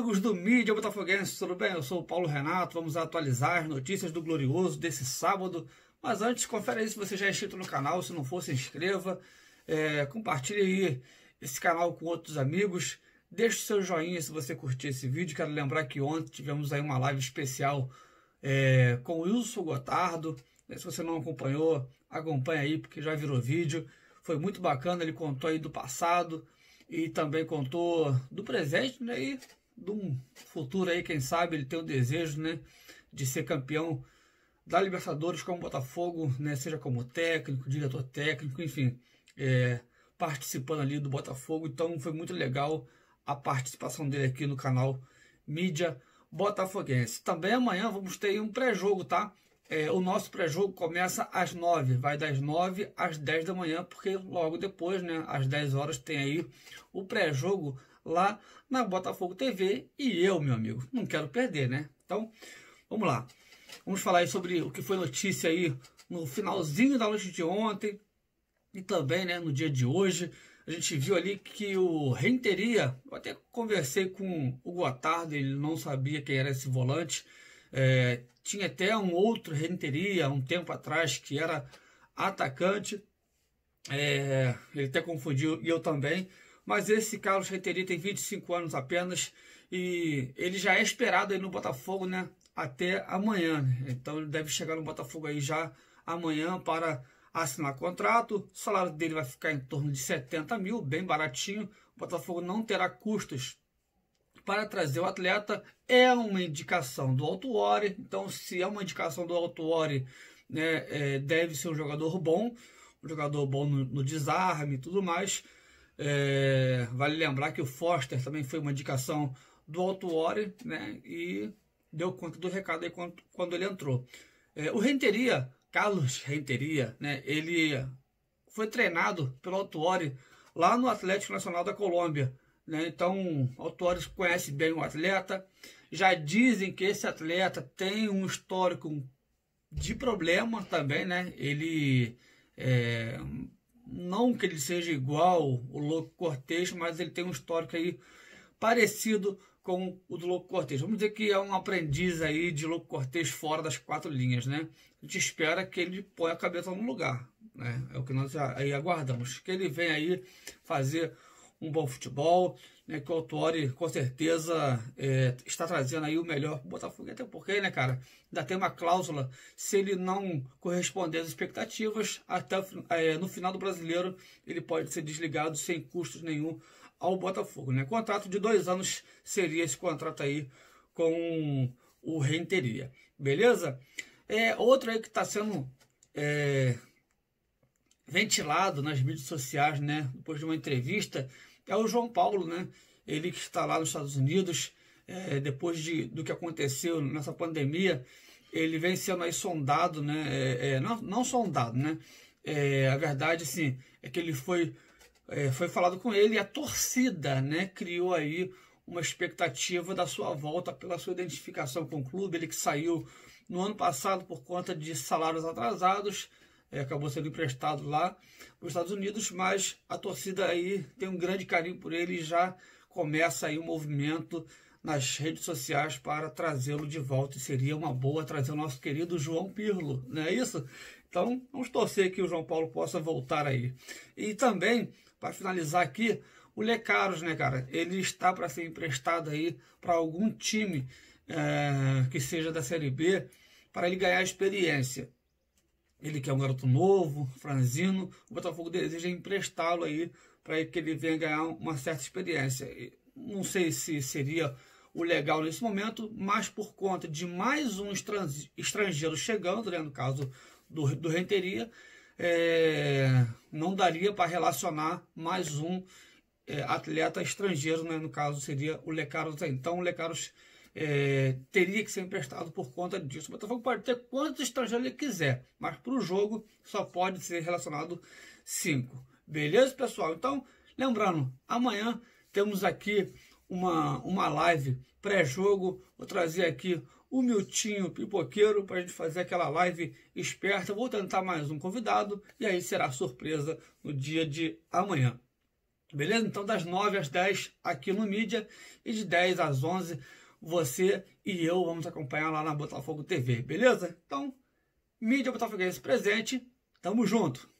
amigos do Mídia Botafoguense, tudo bem? Eu sou o Paulo Renato, vamos atualizar as notícias do Glorioso desse sábado. Mas antes, confere aí se você já é inscrito no canal, se não for, se inscreva, é, compartilhe aí esse canal com outros amigos, deixe o seu joinha se você curtir esse vídeo. Quero lembrar que ontem tivemos aí uma live especial é, com o Wilson Gotardo, né, se você não acompanhou, acompanha aí, porque já virou vídeo. Foi muito bacana, ele contou aí do passado, e também contou do presente, né? E de um futuro aí, quem sabe, ele tem o desejo né, de ser campeão da Libertadores como Botafogo, né, seja como técnico, diretor técnico, enfim, é, participando ali do Botafogo. Então foi muito legal a participação dele aqui no canal Mídia Botafoguense. Também amanhã vamos ter um pré-jogo, tá? É, o nosso pré-jogo começa às 9, vai das 9 às 10 da manhã, porque logo depois, né, às 10 horas, tem aí o pré-jogo lá na Botafogo TV. E eu, meu amigo, não quero perder, né? Então, vamos lá. Vamos falar aí sobre o que foi notícia aí no finalzinho da noite de ontem e também né, no dia de hoje. A gente viu ali que o Renteria, eu até conversei com o Guatardo, ele não sabia quem era esse volante. É, tinha até um outro Renteria um tempo atrás que era atacante. É, ele até confundiu e eu também mas esse Carlos Reiteri tem 25 anos apenas e ele já é esperado aí no Botafogo, né? Até amanhã. Né? Então ele deve chegar no Botafogo aí já amanhã para assinar contrato. O salário dele vai ficar em torno de 70 mil, bem baratinho. O Botafogo não terá custos para trazer o atleta. É uma indicação do alto Ore. Então, se é uma indicação do alto né, é, deve ser um jogador bom, um jogador bom no, no desarme e tudo mais. É, vale lembrar que o Foster também foi uma indicação do Altuori, né? E deu conta do recado aí quando, quando ele entrou. É, o Renteria, Carlos Renteria, né? Ele foi treinado pelo Altuori lá no Atlético Nacional da Colômbia. Né? Então, Altuori conhece bem o atleta. Já dizem que esse atleta tem um histórico de problema também, né? Ele é, não que ele seja igual o Louco Cortez, mas ele tem um histórico aí parecido com o do Louco Cortez. Vamos dizer que é um aprendiz aí de Louco Cortez fora das quatro linhas, né? A gente espera que ele ponha a cabeça no lugar, né? É o que nós aí aguardamos. Que ele venha aí fazer um bom futebol, né, que o Autori com certeza é, está trazendo aí o melhor para o Botafogo, até porque, né, cara, ainda tem uma cláusula, se ele não corresponder às expectativas, até é, no final do brasileiro ele pode ser desligado sem custos nenhum ao Botafogo, né? Contrato de dois anos seria esse contrato aí com o Renteria, beleza? É, outro aí que está sendo é, ventilado nas mídias sociais, né? Depois de uma entrevista que é o João Paulo, né? Ele que está lá nos Estados Unidos, é, depois de, do que aconteceu nessa pandemia, ele vem sendo aí sondado, né? É, é, não, não sondado, né? É, a verdade, assim, é que ele foi, é, foi falado com ele e a torcida, né? Criou aí uma expectativa da sua volta pela sua identificação com o clube. Ele que saiu no ano passado por conta de salários atrasados, é, acabou sendo emprestado lá nos Estados Unidos, mas a torcida aí tem um grande carinho por ele e já começa aí um movimento nas redes sociais para trazê-lo de volta. E seria uma boa trazer o nosso querido João Pirlo, não é isso? Então, vamos torcer que o João Paulo possa voltar aí. E também, para finalizar aqui, o Lecaros, né, cara? Ele está para ser emprestado aí para algum time é, que seja da Série B para ele ganhar experiência. Ele quer é um garoto novo, franzino, o Botafogo deseja emprestá-lo aí para que ele venha ganhar uma certa experiência. Não sei se seria o legal nesse momento, mas por conta de mais um estrangeiro chegando, né, no caso do, do Renteria, é, não daria para relacionar mais um é, atleta estrangeiro, né, no caso seria o Lecaros. Então o Lecaros é, teria que ser emprestado por conta disso. O Botafogo pode ter quantos estrangeiros ele quiser, mas para o jogo só pode ser relacionado 5. Beleza, pessoal? Então, lembrando, amanhã temos aqui uma, uma live pré-jogo. Vou trazer aqui o Miltinho Pipoqueiro para a gente fazer aquela live esperta. Vou tentar mais um convidado e aí será surpresa no dia de amanhã. Beleza? Então, das 9 às 10 aqui no Mídia e de 10 às 11 você e eu vamos acompanhar lá na Botafogo TV, beleza? Então, mídia Botafoguense presente, tamo junto!